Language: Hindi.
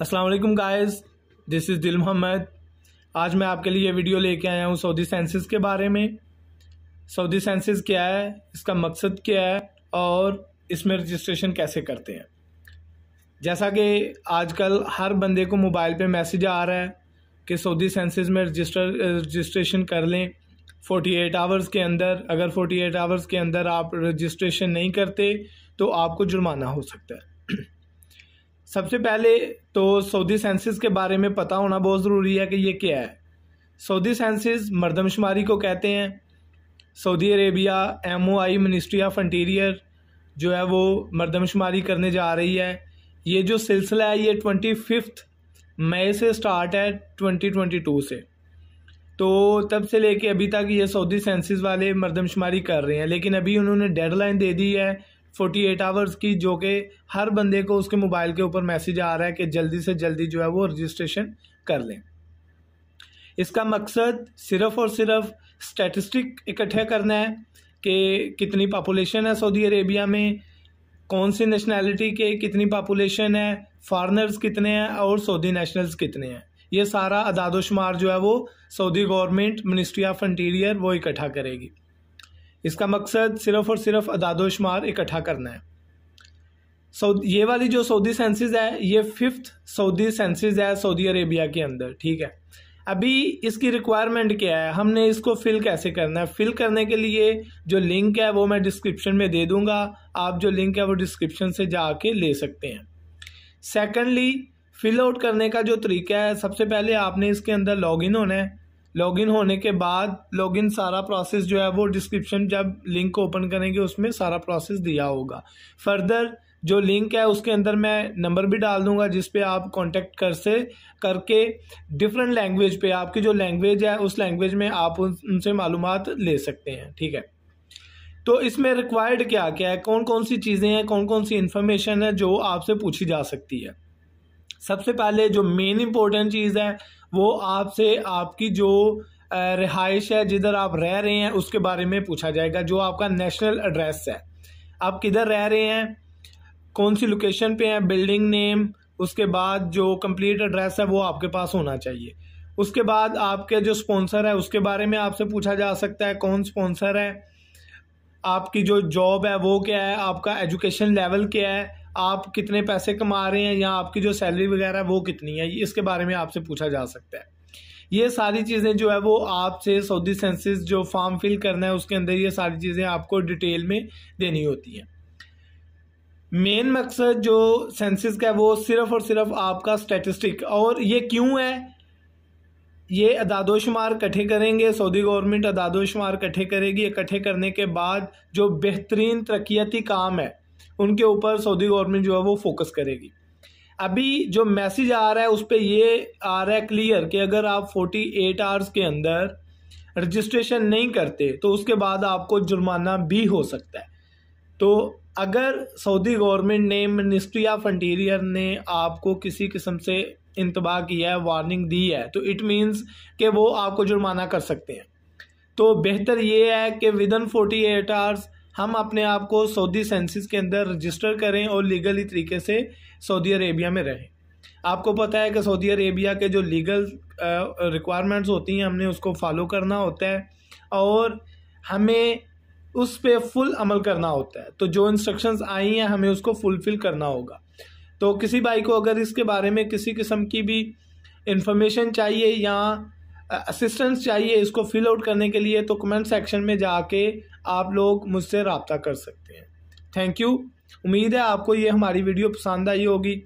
अस्सलाम वालेकुम गाइस दिस इज़ दिल मोहम्मद आज मैं आपके लिए वीडियो लेके आया हूँ सऊदी सेंसिस के बारे में सऊदी सेंसिस क्या है इसका मकसद क्या है और इसमें रजिस्ट्रेशन कैसे करते हैं जैसा कि आजकल हर बंदे को मोबाइल पे मैसेज आ रहा है कि सऊदी सेंसिस में रजिस्टर रजिस्ट्रेशन कर लें 48 आवर्स के अंदर अगर 48 आवर्स के अंदर आप रजिस्ट्रेशन नहीं करते तो आपको जुर्माना हो सकता है सबसे पहले तो सऊदी सेंसिस के बारे में पता होना बहुत ज़रूरी है कि ये क्या है सऊदी सेंसिस मरदमशुमारी को कहते हैं Saudi Arabia M O I ministry of interior जो है वो मरदमशुमारी करने जा रही है ये जो सिलसिला है ये ट्वेंटी फिफ्थ मई से स्टार्ट है ट्वेंटी ट्वेंटी टू से तो तब से लेके अभी तक ये सऊदी सेंसिस वाले मरदमशुमारी कर रहे हैं लेकिन अभी उन्होंने डेडलाइन दे दी है फोर्टी एट आवर्स की जो कि हर बंदे को उसके मोबाइल के ऊपर मैसेज आ रहा है कि जल्दी से जल्दी जो है वो रजिस्ट्रेशन कर लें इसका मकसद सिर्फ और सिर्फ स्टैटिस्टिक इकट्ठे करना है कि कितनी पापोलेशन है सऊदी अरेबिया में कौन सी नेशनैलिटी के कितनी पापोलेशन है फॉरनर्स कितने हैं और सऊदी नेशनल्स कितने हैं ये सारा अदादोशुमार जो है वो Saudi government ministry of interior वो इकट्ठा करेगी इसका मकसद सिर्फ और सिर्फ अदादोशुमार इकट्ठा करना है सऊदी ये वाली जो सऊदी सेंसिस है ये फिफ्थ सऊदी सेंसिस है सऊदी अरेबिया के अंदर ठीक है अभी इसकी रिक्वायरमेंट क्या है हमने इसको फिल कैसे करना है फिल करने के लिए जो लिंक है वो मैं डिस्क्रिप्शन में दे दूंगा आप जो लिंक है वो डिस्क्रिप्शन से जा ले सकते हैं सेकेंडली फिल आउट करने का जो तरीका है सबसे पहले आपने इसके अंदर इन होना है लॉगिन होने के बाद लॉगिन सारा प्रोसेस जो है वो डिस्क्रिप्शन जब लिंक ओपन करेंगे उसमें सारा प्रोसेस दिया होगा फर्दर जो लिंक है उसके अंदर मैं नंबर भी डाल दूंगा जिस पे आप कांटेक्ट कर से करके डिफरेंट लैंग्वेज पे आपकी जो लैंग्वेज है उस लैंग्वेज में आप उनसे मालूम ले सकते हैं ठीक है तो इसमें रिक्वायर्ड क्या क्या है कौन कौन सी चीज़ें हैं कौन कौन सी इन्फॉर्मेशन है जो आपसे पूछी जा सकती है सबसे पहले जो मेन इम्पोर्टेंट चीज़ है वो आपसे आपकी जो रिहाइश है जिधर आप रह रहे हैं उसके बारे में पूछा जाएगा जो आपका नेशनल एड्रेस है आप किधर रह रहे हैं कौन सी लोकेशन पे हैं बिल्डिंग नेम उसके बाद जो कंप्लीट एड्रेस है वो आपके पास होना चाहिए उसके बाद आपके जो स्पॉन्सर है उसके बारे में आपसे पूछा जा सकता है कौन स्पॉन्सर है आपकी जो जॉब है वो क्या है आपका एजुकेशन लेवल क्या है आप कितने पैसे कमा रहे हैं या आपकी जो सैलरी वगैरह वो कितनी है इसके बारे में आपसे पूछा जा सकता है ये सारी चीज़ें जो है वो आपसे सऊदी सेंसिस जो फॉर्म फिल करना है उसके अंदर ये सारी चीज़ें आपको डिटेल में देनी होती हैं मेन मकसद जो सेंसिस का है वो सिर्फ़ और सिर्फ आपका स्टेटिस्टिक और ये क्यों है ये अदादोशुमार इकट्ठे करेंगे सऊदी गवर्नमेंट अदादोशुमार इकट्ठे करेगी इकट्ठे करने के बाद जो बेहतरीन तरक्याती काम है उनके ऊपर सऊदी गवर्नमेंट जो है वो फोकस करेगी अभी जो मैसेज आ रहा है उस पर ये आ रहा है क्लियर कि अगर आप 48 आवर्स के अंदर रजिस्ट्रेशन नहीं करते तो उसके बाद आपको जुर्माना भी हो सकता है तो अगर सऊदी गवर्नमेंट ने मिनिस्ट्री ऑफ इंटीरियर ने आपको किसी किस्म से इंतबाह किया है वार्निंग दी है तो इट मीन्स कि वो आपको जुर्माना कर सकते हैं तो बेहतर ये है कि within forty eight hours हम अपने आप को सऊदी सेंसिस के अंदर रजिस्टर करें और लीगली तरीके से सऊदी अरेबिया में रहें आपको पता है कि सऊदी अरेबिया के जो लीगल रिक्वायरमेंट्स होती हैं हमने उसको फॉलो करना होता है और हमें उस पर फुल अमल करना होता है तो जो इंस्ट्रक्शंस आई हैं हमें उसको फुलफ़िल करना होगा तो किसी भाई को अगर इसके बारे में किसी किस्म की भी इंफॉर्मेशन चाहिए या असिस्टेंस चाहिए इसको फिल आउट करने के लिए तो कमेंट सेक्शन में जाके आप लोग मुझसे रबता कर सकते हैं थैंक यू उम्मीद है आपको ये हमारी वीडियो पसंद आई होगी